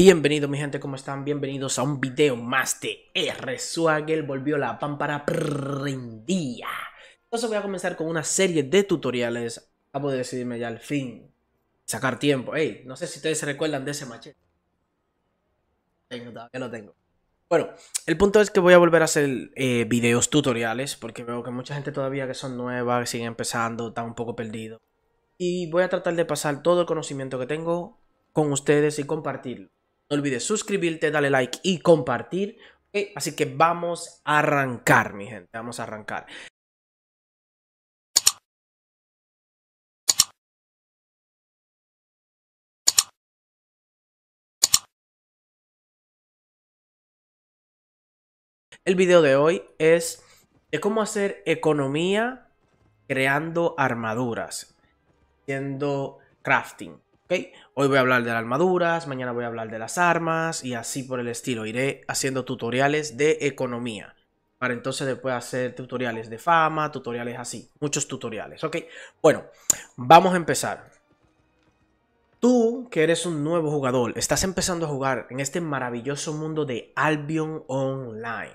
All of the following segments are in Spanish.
Bienvenidos mi gente, ¿cómo están? Bienvenidos a un video más de R. volvió la pámpara prendía. Entonces voy a comenzar con una serie de tutoriales a poder decidirme ya al fin. Sacar tiempo. Ey, no sé si ustedes se recuerdan de ese machete. Tengo, todavía lo tengo. Bueno, el punto es que voy a volver a hacer eh, videos tutoriales porque veo que mucha gente todavía que son nuevas, que siguen empezando, está un poco perdido. Y voy a tratar de pasar todo el conocimiento que tengo con ustedes y compartirlo. No olvides suscribirte, darle like y compartir. Eh, así que vamos a arrancar, mi gente. Vamos a arrancar. El video de hoy es de cómo hacer economía creando armaduras, haciendo crafting. Hoy voy a hablar de las armaduras, mañana voy a hablar de las armas y así por el estilo. Iré haciendo tutoriales de economía para entonces después hacer tutoriales de fama, tutoriales así, muchos tutoriales, Bueno, vamos a empezar. Tú, que eres un nuevo jugador, estás empezando a jugar en este maravilloso mundo de Albion Online,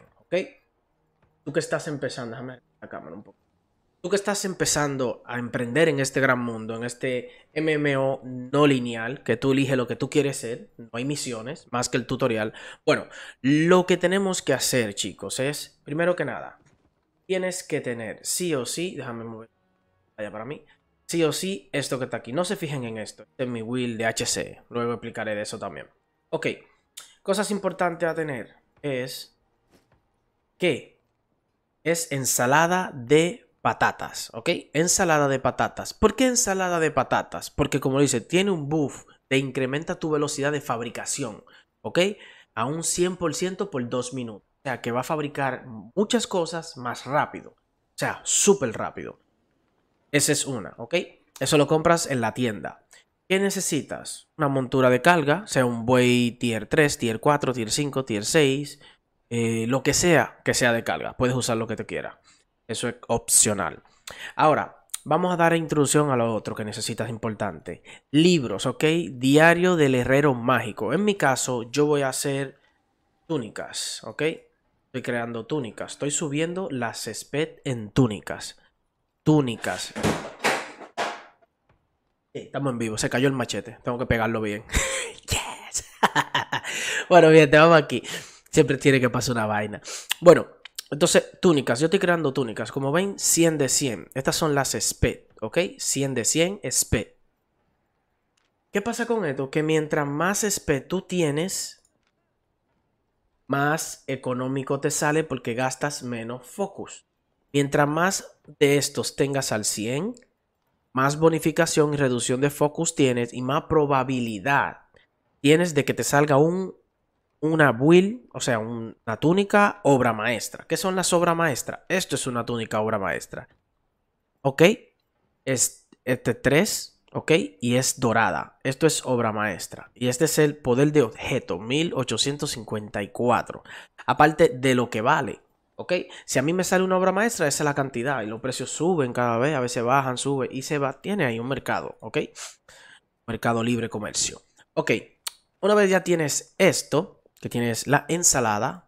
Tú que estás empezando, déjame la cámara un poco tú que estás empezando a emprender en este gran mundo, en este MMO no lineal, que tú eliges lo que tú quieres ser, no hay misiones más que el tutorial. Bueno, lo que tenemos que hacer, chicos, es, primero que nada, tienes que tener sí o sí, déjame mover allá para mí, sí o sí esto que está aquí. No se fijen en esto, este es mi will de HC, luego explicaré de eso también. Ok, cosas importantes a tener es que es ensalada de patatas, ¿ok? Ensalada de patatas. ¿Por qué ensalada de patatas? Porque como dice, tiene un buff, te incrementa tu velocidad de fabricación, ¿ok? A un 100% por 2 minutos. O sea, que va a fabricar muchas cosas más rápido. O sea, súper rápido. Esa es una, ¿ok? Eso lo compras en la tienda. ¿Qué necesitas? Una montura de carga, sea un buey tier 3, tier 4, tier 5, tier 6, eh, lo que sea que sea de carga. Puedes usar lo que te quiera. Eso es opcional. Ahora, vamos a dar introducción a lo otro que necesitas importante. Libros, ¿ok? Diario del herrero mágico. En mi caso, yo voy a hacer túnicas, ¿ok? Estoy creando túnicas. Estoy subiendo las sped en túnicas. Túnicas. Eh, estamos en vivo, se cayó el machete. Tengo que pegarlo bien. bueno, bien, te vamos aquí. Siempre tiene que pasar una vaina. Bueno, entonces, túnicas. Yo estoy creando túnicas. Como ven, 100 de 100. Estas son las SP, ¿ok? 100 de 100 SP. ¿Qué pasa con esto? Que mientras más SP tú tienes, más económico te sale porque gastas menos focus. Mientras más de estos tengas al 100, más bonificación y reducción de focus tienes y más probabilidad tienes de que te salga un una will o sea, una túnica obra maestra. ¿Qué son las obras maestras? Esto es una túnica obra maestra. ¿Ok? Es, e este 3, ¿ok? Y es dorada. Esto es obra maestra. Y este es el poder de objeto, 1854. Aparte de lo que vale. ¿Ok? Si a mí me sale una obra maestra, esa es la cantidad. Y los precios suben cada vez, a veces bajan, suben y se va. Tiene ahí un mercado, ¿ok? Mercado libre comercio. Ok. Una vez ya tienes esto, que tienes la ensalada,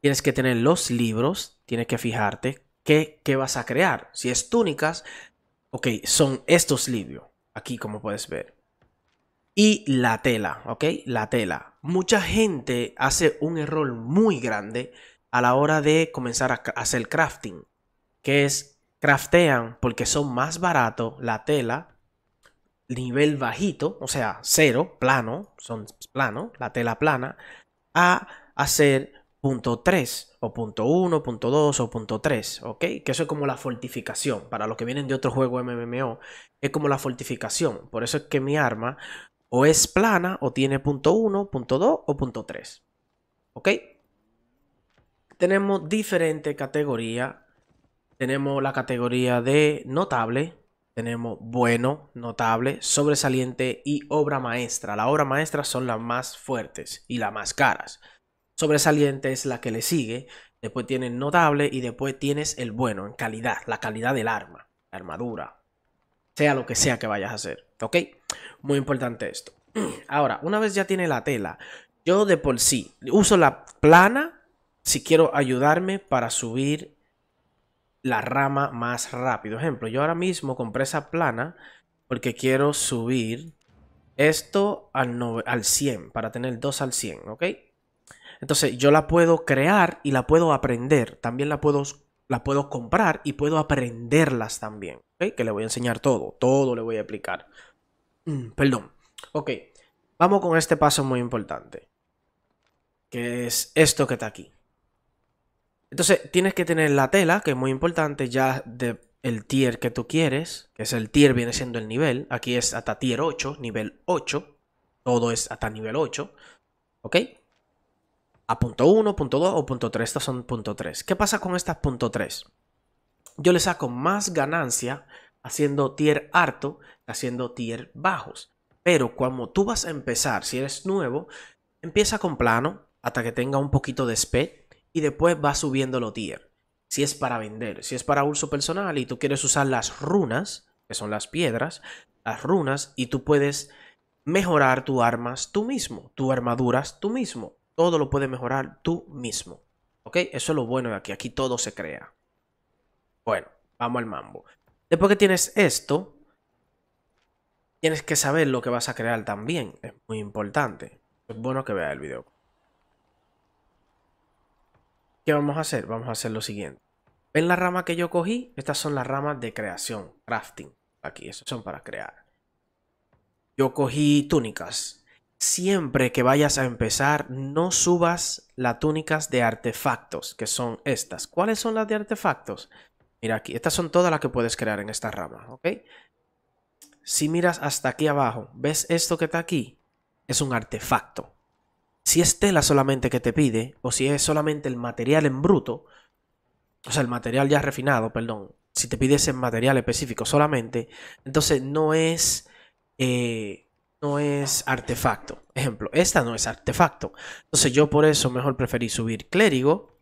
tienes que tener los libros, tienes que fijarte qué, qué vas a crear. Si es túnicas, ok, son estos libros, aquí como puedes ver. Y la tela, ok, la tela. Mucha gente hace un error muy grande a la hora de comenzar a hacer crafting, que es craftean porque son más barato la tela nivel bajito, o sea, cero, plano, son plano, la tela plana, a hacer punto 3 o punto 1, punto 2 o punto 3, ¿ok? Que eso es como la fortificación, para los que vienen de otro juego MMO, es como la fortificación, por eso es que mi arma o es plana o tiene punto 1, punto 2 o punto 3, ¿ok? Tenemos diferente categoría tenemos la categoría de notable, tenemos bueno, notable, sobresaliente y obra maestra. La obra maestra son las más fuertes y las más caras. Sobresaliente es la que le sigue, después tienes notable y después tienes el bueno en calidad, la calidad del arma, la armadura, sea lo que sea que vayas a hacer, ¿ok? Muy importante esto. Ahora, una vez ya tiene la tela, yo de por sí uso la plana si quiero ayudarme para subir la rama más rápido. Ejemplo, yo ahora mismo compré esa plana porque quiero subir esto al, al 100, para tener 2 al 100, ¿ok? Entonces yo la puedo crear y la puedo aprender. También la puedo, la puedo comprar y puedo aprenderlas también, Que le voy a enseñar todo, todo le voy a explicar. Mm, perdón. Ok, vamos con este paso muy importante, que es esto que está aquí. Entonces tienes que tener la tela, que es muy importante, ya del tier que tú quieres, que es el tier viene siendo el nivel, aquí es hasta tier 8, nivel 8, todo es hasta nivel 8, ¿ok? A punto 1, punto 2 o punto 3, estas son punto 3. ¿Qué pasa con estas punto 3? Yo le saco más ganancia haciendo tier harto que haciendo tier bajos. Pero cuando tú vas a empezar, si eres nuevo, empieza con plano hasta que tenga un poquito de sped y después va subiendo los tier. Si es para vender, si es para uso personal y tú quieres usar las runas, que son las piedras, las runas, y tú puedes mejorar tus armas tú mismo, tus armaduras tú mismo. Todo lo puedes mejorar tú mismo. ¿Ok? Eso es lo bueno de aquí. Aquí todo se crea. Bueno, vamos al mambo. Después que tienes esto, tienes que saber lo que vas a crear también. Es muy importante. Es bueno que veas el video. ¿Qué vamos a hacer? Vamos a hacer lo siguiente. ¿Ven la rama que yo cogí? Estas son las ramas de creación, crafting. Aquí, esas son para crear. Yo cogí túnicas. Siempre que vayas a empezar, no subas las túnicas de artefactos, que son estas. ¿Cuáles son las de artefactos? Mira aquí, estas son todas las que puedes crear en esta rama, ¿ok? Si miras hasta aquí abajo, ¿ves esto que está aquí? Es un artefacto si es tela solamente que te pide, o si es solamente el material en bruto, o sea, el material ya refinado, perdón, si te pides en material específico solamente, entonces no es, eh, no es artefacto. Ejemplo, esta no es artefacto. Entonces yo por eso mejor preferí subir clérigo,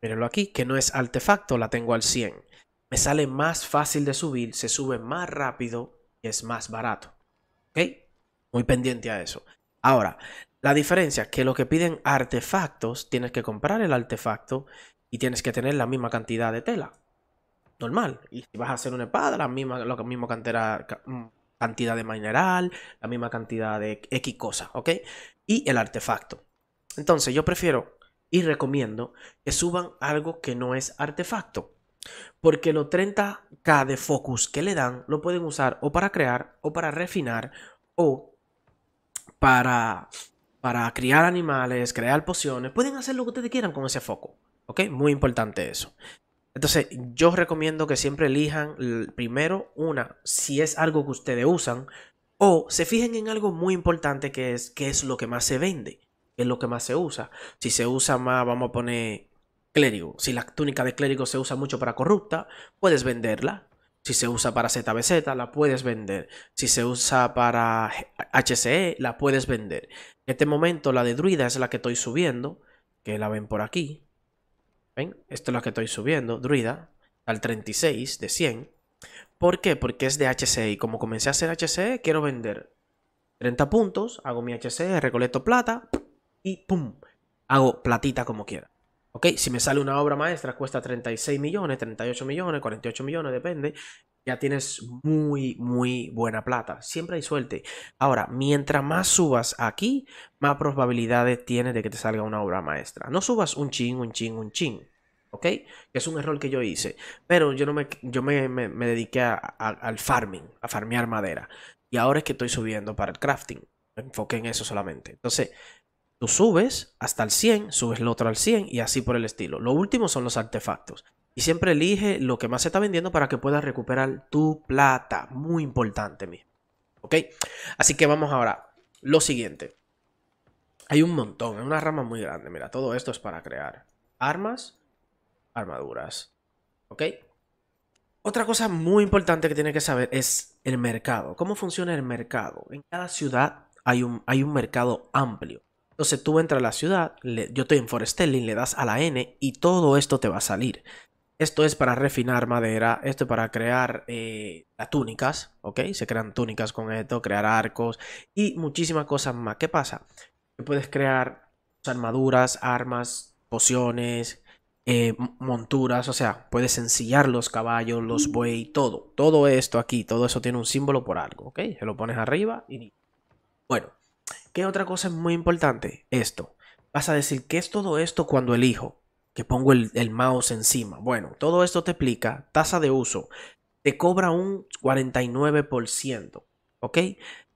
mírenlo aquí, que no es artefacto, la tengo al 100. Me sale más fácil de subir, se sube más rápido y es más barato. ¿Ok? Muy pendiente a eso. Ahora, la diferencia es que lo que piden artefactos, tienes que comprar el artefacto y tienes que tener la misma cantidad de tela. Normal. Y si vas a hacer una espada, la misma, mm, cantidad de mineral, la misma cantidad de X cosa, ¿ok? Y el artefacto. Entonces yo prefiero y recomiendo que suban algo que no es artefacto. Porque los 30k de focus que le dan lo pueden usar o para crear o para refinar o para para criar animales, crear pociones, pueden hacer lo que ustedes quieran con ese foco. ¿Ok? Muy importante eso. Entonces, yo recomiendo que siempre elijan primero una, si es algo que ustedes usan, o se fijen en algo muy importante que es es lo que más se vende, que es lo que más se usa. Si se usa más, vamos a poner clérigo. Si la túnica de clérigo se usa mucho para corrupta, puedes venderla si se usa para ZBZ, la puedes vender. Si se usa para HCE, la puedes vender. En este momento la de Druida es la que estoy subiendo, que la ven por aquí. ¿Ven? Esto es la que estoy subiendo, Druida, al 36 de 100. ¿Por qué? Porque es de HCE y como comencé a hacer HCE, quiero vender 30 puntos, hago mi HCE, recolecto plata y ¡pum! Hago platita como quiera. Ok, si me sale una obra maestra, cuesta 36 millones, 38 millones, 48 millones, depende. Ya tienes muy, muy buena plata. Siempre hay suerte. Ahora, mientras más subas aquí, más probabilidades tienes de que te salga una obra maestra. No subas un chin, un chin, un chin. ¿Ok? es un error que yo hice. Pero yo no me, yo me, dediqué al farming, a farmear madera. Y ahora es que estoy subiendo para el crafting. Me enfoqué en eso solamente. Entonces, Tú subes hasta el 100, subes lo otro al 100 y así por el estilo. Lo último son los artefactos. Y siempre elige lo que más se está vendiendo para que puedas recuperar tu plata. Muy importante, mi. ¿Ok? Así que vamos ahora. Lo siguiente. Hay un montón, es una rama muy grande. Mira, todo esto es para crear armas, armaduras. ¿Ok? Otra cosa muy importante que tiene que saber es el mercado. ¿Cómo funciona el mercado? En cada ciudad hay un, hay un mercado amplio. Entonces tú entras a la ciudad, yo estoy en Forestelling, le das a la N y todo esto te va a salir. Esto es para refinar madera, esto es para crear eh, las túnicas, ¿ok? Se crean túnicas con esto, crear arcos y muchísimas cosas más. ¿Qué pasa? puedes crear armaduras, armas, pociones, eh, monturas, o sea, puedes ensillar los caballos, los buey, todo. Todo esto aquí, todo eso tiene un símbolo por algo, ¿ok? Se lo pones arriba y... Bueno, ¿Qué otra cosa es muy importante? Esto. Vas a decir, ¿qué es todo esto cuando elijo? Que pongo el, mouse encima. Bueno, todo esto te explica tasa de uso. Te cobra un 49%. ¿Ok?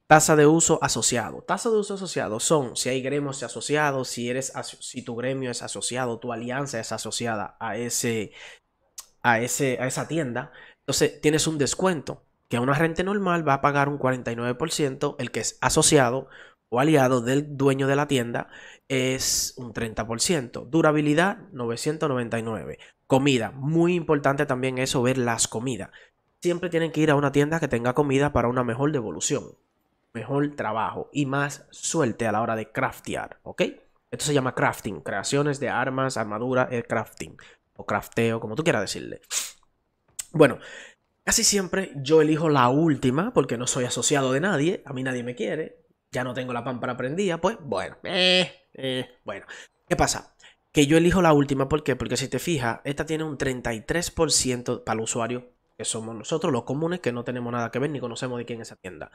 Tasa de uso asociado. Tasa de uso asociado son si hay gremios asociados, si, eres si tu gremio es asociado, tu alianza es asociada a, ese, a, ese, a esa tienda. Entonces tienes un descuento que a una renta normal va a pagar un 49%, el que es asociado o aliado del dueño de la tienda es un 30%. Durabilidad 999. Comida, muy importante también eso, ver las comidas. Siempre tienen que ir a una tienda que tenga comida para una mejor devolución, mejor trabajo y más suerte a la hora de craftear, ¿ok? Esto se llama crafting, creaciones de armas, armadura, el eh, crafting o crafteo, como tú quieras decirle. Bueno, casi siempre yo elijo la última porque no soy asociado de nadie, a mí nadie me quiere, ya no tengo la pámpara prendida, pues bueno, eh, eh, bueno. ¿Qué pasa? Que yo elijo la última, ¿por qué? Porque si te fijas, esta tiene un 33% para el usuario, que somos nosotros los comunes, que no tenemos nada que ver ni conocemos de quién es esa tienda.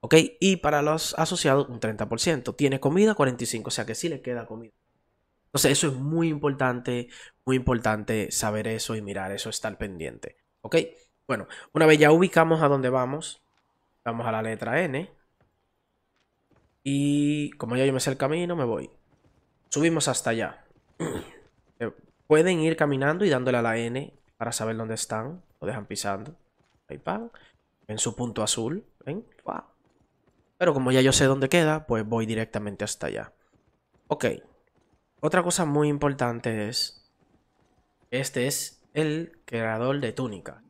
¿Ok? Y para los asociados, un 30%. Tiene comida, 45%, o sea que sí le queda comida. Entonces, eso es muy importante, muy importante saber eso y mirar eso, estar pendiente. ¿Ok? Bueno, una vez ya ubicamos a dónde vamos, vamos a la letra N. Y como ya yo me sé el camino, me voy. Subimos hasta allá. Eh, pueden ir caminando y dándole a la N para saber dónde están. Lo dejan pisando. Ahí pan. En su punto azul. Pero como ya yo sé dónde queda, pues voy directamente hasta allá. Ok. Otra cosa muy importante es... Este es el creador de túnica.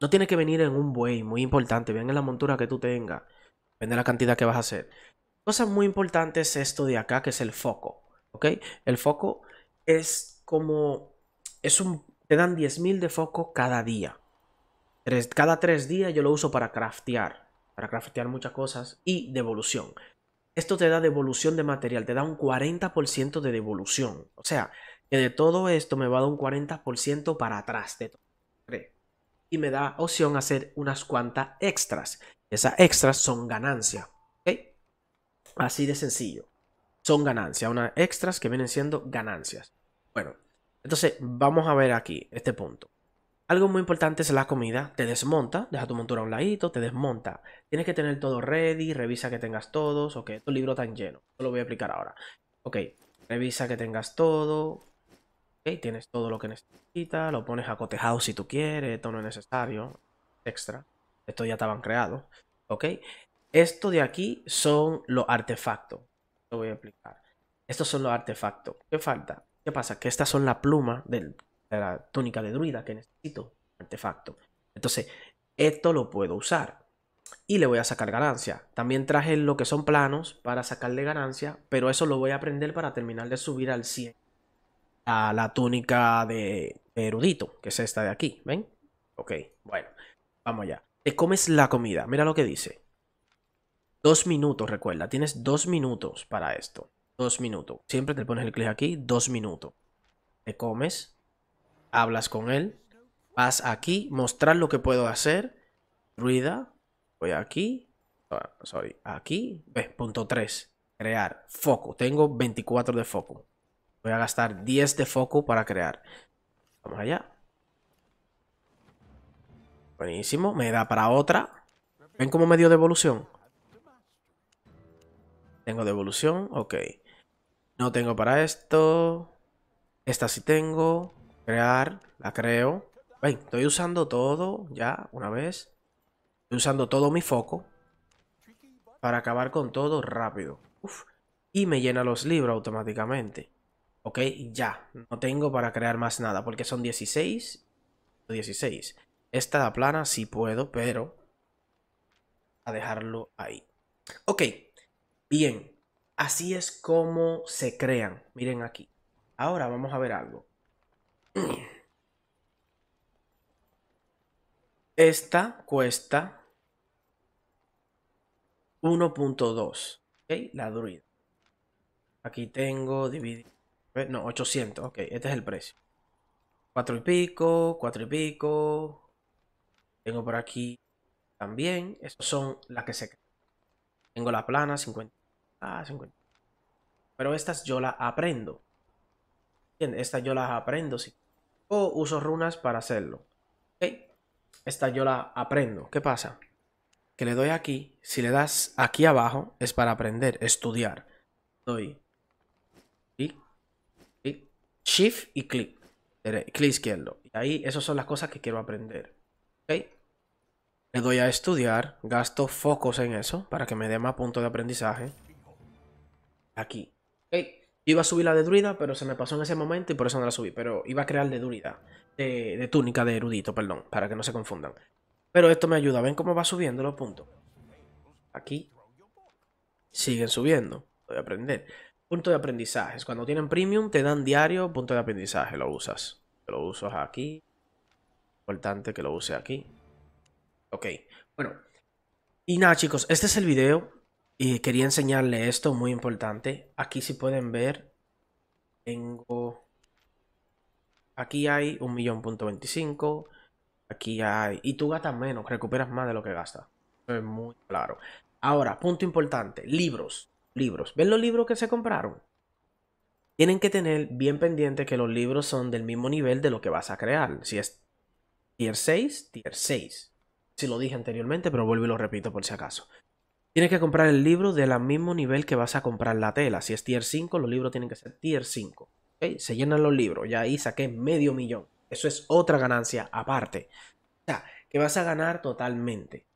No tiene que venir en un buey, muy importante. Ven en la montura que tú tengas. Depende de la cantidad que vas a hacer. Cosa muy importante es esto de acá, que es el foco. ¿Ok? El foco es como. Es un, te dan 10.000 de foco cada día. cada tres días yo lo uso para craftear. Para craftear muchas cosas y devolución. Esto te da devolución de material, te da un 40% de devolución. O sea, que de todo esto me va a dar un 40% para atrás de todo. Y me da opción a hacer unas cuantas extras. Esas extras son ganancia. Así de sencillo. Son ganancias, unas extras que vienen siendo ganancias. Bueno, entonces vamos a ver aquí este punto. Algo muy importante es la comida. Te desmonta, deja tu montura a un ladito, te desmonta. Tienes que tener todo ready, revisa que tengas todos. Ok, tu libro tan lleno. lo voy a aplicar ahora. Ok, revisa que tengas todo. Ok, tienes todo lo que necesitas. Lo pones acotejado si tú quieres. Esto no es necesario. Extra. Esto ya estaban creados. Ok, esto de aquí son los artefactos. Lo voy a explicar. Estos son los artefactos. ¿Qué falta? ¿Qué pasa? Que estas son la pluma de la túnica de druida que necesito. Artefacto. Entonces, esto lo puedo usar. Y le voy a sacar ganancia. También traje lo que son planos para sacarle ganancia. Pero eso lo voy a aprender para terminar de subir al 100. A la túnica de, erudito. Que es esta de aquí. ¿Ven? Ok, bueno. Vamos allá. Te comes la comida. Mira lo que dice Dos minutos, recuerda, tienes dos minutos para esto. Dos minutos. Siempre te pones el clic aquí, dos minutos. Te comes, hablas con él, vas aquí, mostrar lo que puedo hacer, ruida, voy aquí, ah, sorry, aquí, Ve. punto 3, crear, foco, tengo 24 de foco. Voy a gastar 10 de foco para crear. Vamos allá. Buenísimo, me da para otra. ¿Ven cómo me dio de evolución? Tengo devolución, ok. No tengo para esto. Esta sí tengo. Crear, la creo. Ven, estoy usando todo ya, una vez. Estoy usando todo mi foco. Para acabar con todo rápido. Y me llena los libros automáticamente. Ok, ya. No tengo para crear más nada. Porque son 16. 16. Esta plana sí puedo, pero... A dejarlo ahí. Ok. Bien, así es como se crean. Miren aquí. Ahora vamos a ver algo. Esta cuesta 1.2. ¿Ok? La druida. Aquí tengo dividido. ¿eh? No, 800. Ok, este es el precio. Cuatro y pico, cuatro y pico. Tengo por aquí también. Estas son las que se crean. Tengo la plana, 50. Ah, 50. Pero estas yo las aprendo. bien, Estas yo las aprendo, sí. O uso runas para hacerlo. ¿Ok? Esta yo la aprendo. ¿Qué pasa? Que le doy aquí. Si le das aquí abajo, es para aprender, estudiar. Doy. y Shift y clic. Clic izquierdo. Y ahí, esas son las cosas que quiero aprender. ¿Ok? Le doy a estudiar, gasto focos en eso para que me dé más puntos de aprendizaje. Aquí. iba a subir la de druida, pero se me pasó en ese momento y por eso no la subí. Pero iba a crear de druida, de, túnica de erudito, perdón, para que no se confundan. Pero esto me ayuda, ven cómo va subiendo los puntos. Aquí. Siguen subiendo. Voy a aprender. Punto de aprendizaje, Cuando tienen premium te dan diario punto de aprendizaje. Lo usas. Lo usas aquí. Importante que lo use aquí. Ok, bueno. Y nada chicos, este es el video. Y quería enseñarle esto, muy importante. Aquí si pueden ver, tengo... Aquí hay un millón punto veinticinco. Aquí hay... Y tú gastas menos, recuperas más de lo que gastas. Es muy claro. Ahora, punto importante, libros. Libros. ¿Ven los libros que se compraron? Tienen que tener bien pendiente que los libros son del mismo nivel de lo que vas a crear. Si es tier 6, tier 6 si lo dije anteriormente, pero vuelvo y lo repito por si acaso. Tienes que comprar el libro del mismo nivel que vas a comprar la tela. Si es tier 5, los libros tienen que ser tier 5. Se llenan los libros. Ya ahí saqué medio millón. Eso es otra ganancia aparte. O sea, que vas a ganar totalmente.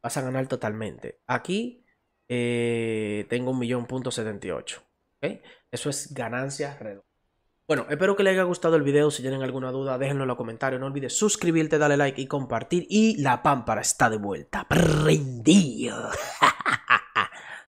Vas a ganar totalmente. Aquí eh, tengo un millón punto 78. ¿okay? Eso es ganancia redonda. Bueno, espero que les haya gustado el video. Si tienen alguna duda, déjenlo en los comentarios. No olvides suscribirte, darle like y compartir. Y la pámpara está de vuelta. Prendido.